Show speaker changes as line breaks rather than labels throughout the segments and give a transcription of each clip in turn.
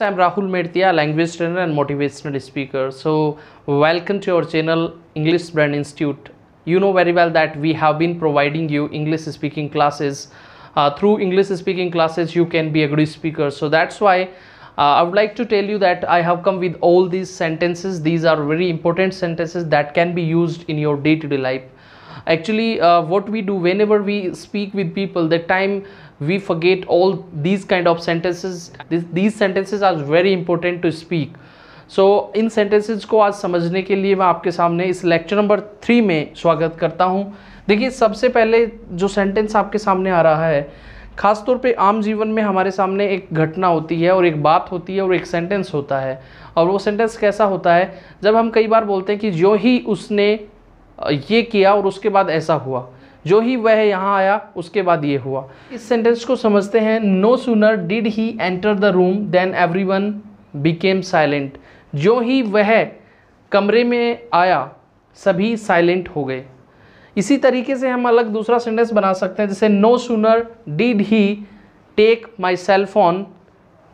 So I'm Rahul Mertia, language trainer and motivational speaker. So welcome to our channel English Brand Institute. You know very well that we have been providing you English speaking classes. Uh, through English speaking classes, you can be a good speaker. So that's why uh, I would like to tell you that I have come with all these sentences. These are very important sentences that can be used in your day-to-day -day life actually uh, what we do whenever we speak with people that time we forget all these kind of sentences this, these sentences are very important to speak so so, इन sentences को आज समझने के लिए मैं आपके सामने इस लेक्चर नंबर थ्री में स्वागत करता हूँ देखिए सबसे पहले जो सेंटेंस आपके सामने आ रहा है खासतौर पे आम जीवन में हमारे सामने एक घटना होती है और एक बात होती है और एक सेंटेंस होता है और वो सेंटेंस कैसा होता है जब हम कई बार बोलते हैं कि जो ही उसने ये किया और उसके बाद ऐसा हुआ जो ही वह यहाँ आया उसके बाद ये हुआ इस सेंटेंस को समझते हैं no sooner did he enter the room then everyone became silent जो ही वह कमरे में आया सभी साइलेंट हो गए इसी तरीके से हम अलग दूसरा सेंटेंस बना सकते हैं जैसे no sooner did he take my cell phone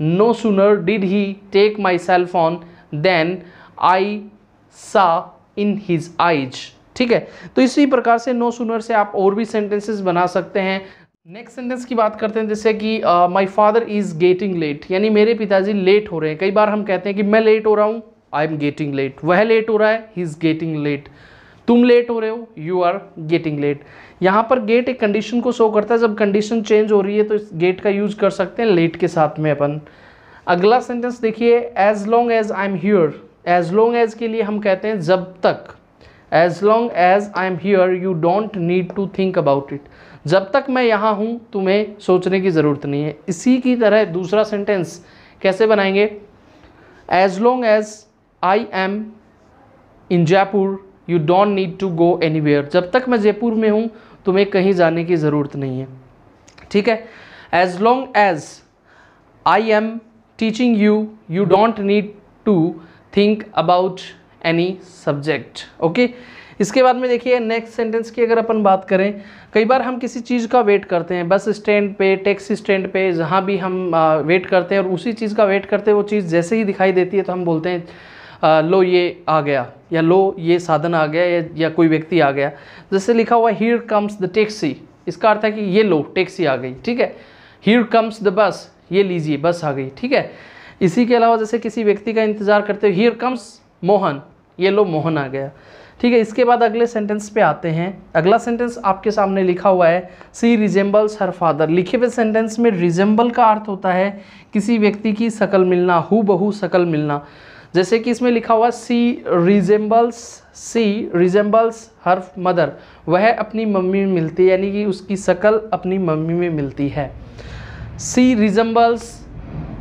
no sooner did he take my cell phone then I saw in his eyes ठीक है तो इसी प्रकार से नो सुनर से आप और भी सेंटेंसेस बना सकते हैं नेक्स्ट सेंटेंस की बात करते हैं जैसे कि my father is getting late यानी मेरे पिताजी लेट हो रहे हैं कई बार हम कहते हैं कि मैं लेट हो रहा हूँ आई एम गेटिंग लेट वह लेट हो रहा है ही इज़ गेटिंग लेट तुम लेट हो रहे हो यू आर गेटिंग लेट यहाँ पर गेट एक कंडीशन को शो करता है जब कंडीशन चेंज हो रही है तो इस गेट का यूज कर सकते हैं लेट के साथ में अपन अगला सेंटेंस देखिए as long as I am here as long as के लिए हम कहते हैं जब तक as long as I am here you don't need to think about it जब तक मैं यहाँ हूँ तुम्हें सोचने की ज़रूरत नहीं है इसी की तरह दूसरा सेंटेंस कैसे बनाएंगे as long as I am in Jaipur you don't need to go any जब तक मैं जयपुर में हूँ तुम्हें कहीं जाने की ज़रूरत नहीं है ठीक है as long as I am teaching you you don't need to think about any subject okay इसके बाद में देखिए नेक्स्ट सेंटेंस की अगर अपन बात करें कई बार हम किसी चीज़ का वेट करते हैं बस स्टैंड पे टैक्सी स्टैंड पे जहाँ भी हम आ, वेट करते हैं और उसी चीज़ का वेट करते हैं वो चीज़ जैसे ही दिखाई देती है तो हम बोलते हैं आ, लो ये आ गया या लो ये साधन आ गया या, या कोई व्यक्ति आ गया जैसे लिखा हुआ हीर कम्स द टैक्सी इसका अर्थ है कि ये लो टैक्सी आ गई ठीक है हीर कम्स द बस ये लीजिए बस आ गई ठीक है इसी के अलावा जैसे किसी व्यक्ति का इंतज़ार करते हो हीर कम्स मोहन ये लो मोहन आ गया ठीक है इसके बाद अगले सेंटेंस पे आते हैं अगला सेंटेंस आपके सामने लिखा हुआ है सी रिजेंबल्स हर फादर लिखे हुए सेंटेंस में रिजेंबल का अर्थ होता है किसी व्यक्ति की शकल मिलना हु बहु शकल मिलना जैसे कि इसमें लिखा हुआ she resembles she resembles her mother वह अपनी मम्मी में मिलती है यानी कि उसकी शकल अपनी मम्मी में मिलती है सी रिजेंबल्स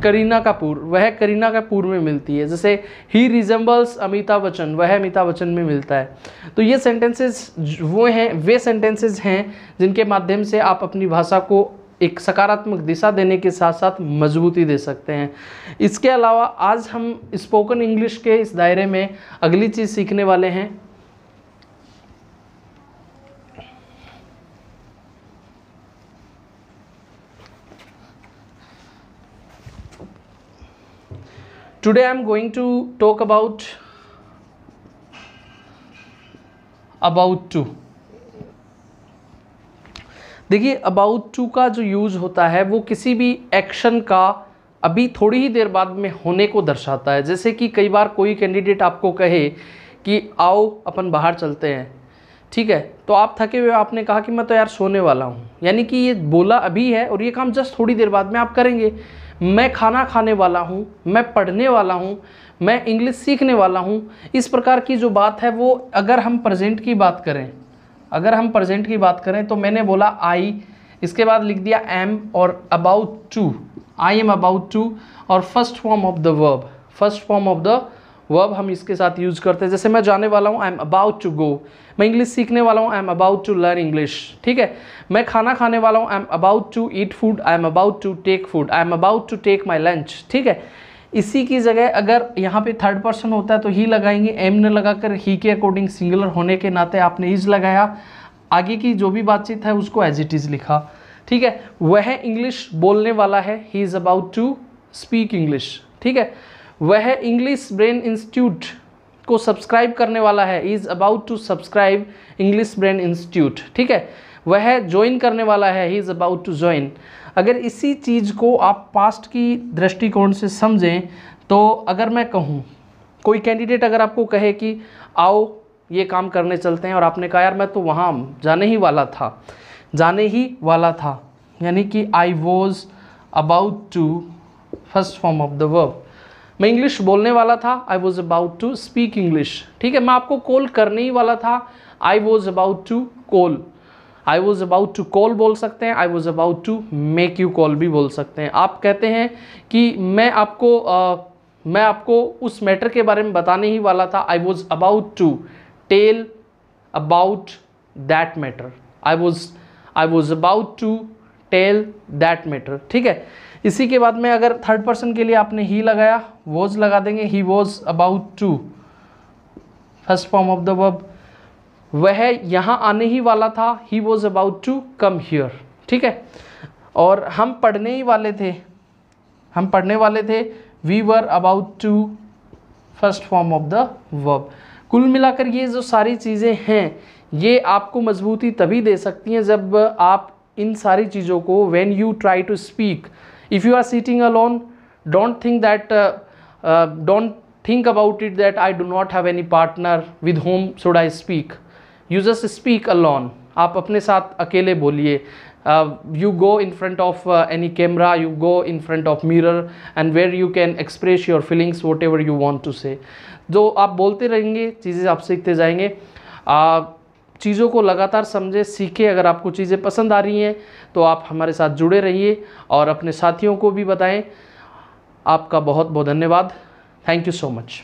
करीना कपूर वह करीना कपूर में मिलती है जैसे ही रिजेंबल्स अमिताभ बच्चन वह अमिताभ बच्चन में मिलता है तो ये सेंटेंसेस वो हैं वे सेंटेंसेस हैं जिनके माध्यम से आप अपनी भाषा को एक सकारात्मक दिशा देने के साथ साथ मजबूती दे सकते हैं इसके अलावा आज हम स्पोकन इंग्लिश के इस दायरे में अगली चीज़ सीखने वाले हैं today I am going to talk about about to देखिए अबाउट टू का जो यूज़ होता है वो किसी भी एक्शन का अभी थोड़ी ही देर बाद में होने को दर्शाता है जैसे कि कई बार कोई कैंडिडेट आपको कहे कि आओ अपन बाहर चलते हैं ठीक है तो आप थके हुए आपने कहा कि मैं तो यार सोने वाला हूँ यानी कि ये बोला अभी है और ये काम जस्ट थोड़ी देर बाद में आप करेंगे मैं खाना खाने वाला हूँ मैं पढ़ने वाला हूँ मैं इंग्लिश सीखने वाला हूँ इस प्रकार की जो बात है वो अगर हम प्रेजेंट की बात करें अगर हम प्रेजेंट की बात करें तो मैंने बोला आई इसके बाद लिख दिया एम और about to I am about to और first form of the verb first form of the verb हम इसके साथ यूज करते हैं जैसे मैं जाने वाला हूँ I am about to go मैं इंग्लिश सीखने वाला हूँ I am about to learn English ठीक है मैं खाना खाने वाला हूँ I am about to eat food I am about to take food I am about to take my lunch ठीक है इसी की जगह अगर यहाँ पे थर्ड पर्सन होता है तो ही लगाएंगे एम ने लगाकर ही के अकॉर्डिंग सिंगुलर होने के नाते आपने इज लगाया आगे की जो भी बातचीत है उसको एज इट इज़ लिखा ठीक है वह इंग्लिश बोलने वाला है he is about to speak English ठीक है वह इंग्लिश ब्रेन इंस्टीट्यूट को सब्सक्राइब करने वाला है is about to subscribe English Brain Institute ठीक है वह ज्वाइन करने वाला है he is about to join अगर इसी चीज़ को आप पास्ट की दृष्टिकोण से समझें तो अगर मैं कहूँ कोई कैंडिडेट अगर आपको कहे कि आओ ये काम करने चलते हैं और आपने कहा यार मैं तो वहाँ जाने ही वाला था जाने ही वाला था यानी कि I was about to first form of the verb मैं इंग्लिश बोलने वाला था I was about to speak English ठीक है मैं आपको कॉल करने ही वाला था I was about to call I was about to call बोल सकते हैं I was about to make you call भी बोल सकते हैं आप कहते हैं कि मैं आपको आ, मैं आपको उस मैटर के बारे में बताने ही वाला था I was about to tell about that matter I was I was about to tell that matter ठीक है इसी के बाद में अगर थर्ड पर्सन के लिए आपने ही लगाया वॉज लगा देंगे he was about to first form of the verb वह यहाँ आने ही वाला था he was about to come here ठीक है और हम पढ़ने ही वाले थे हम पढ़ने वाले थे we were about to first form of the verb कुल मिलाकर ये जो सारी चीज़ें हैं ये आपको मजबूती तभी दे सकती हैं जब आप इन सारी चीज़ों को when you try to speak if you are sitting alone don't think that don't think about it that I do not have any partner with home should I speak you just speak alone आप अपने साथ अकेले बोलिए you go in front of any camera you go in front of mirror and where you can express your feelings whatever you want to say जो आप बोलते रहेंगे चीज़ें आप सीखते जाएंगे uh, चीज़ों को लगातार समझें सीखें अगर आपको चीज़ें पसंद आ रही हैं तो आप हमारे साथ जुड़े रहिए और अपने साथियों को भी बताएं आपका बहुत बहुत धन्यवाद थैंक यू सो मच